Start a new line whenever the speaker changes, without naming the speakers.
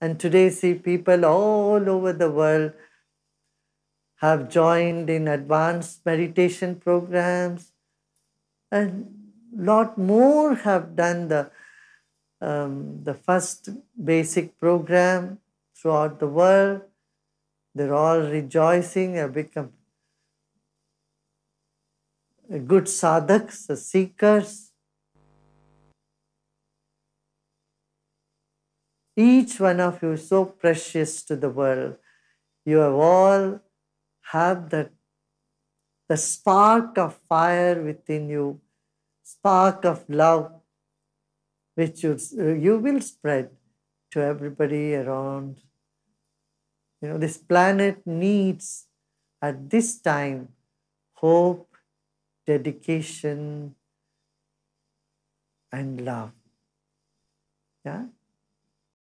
And today, see, people all over the world have joined in advanced meditation programs, and lot more have done the, um, the first basic program throughout the world. They're all rejoicing, have become good sadhaks, seekers Each one of you so precious to the world. You have all have the the spark of fire within you, spark of love, which you, you will spread to everybody around. You know, this planet needs at this time hope, dedication, and love. Yeah?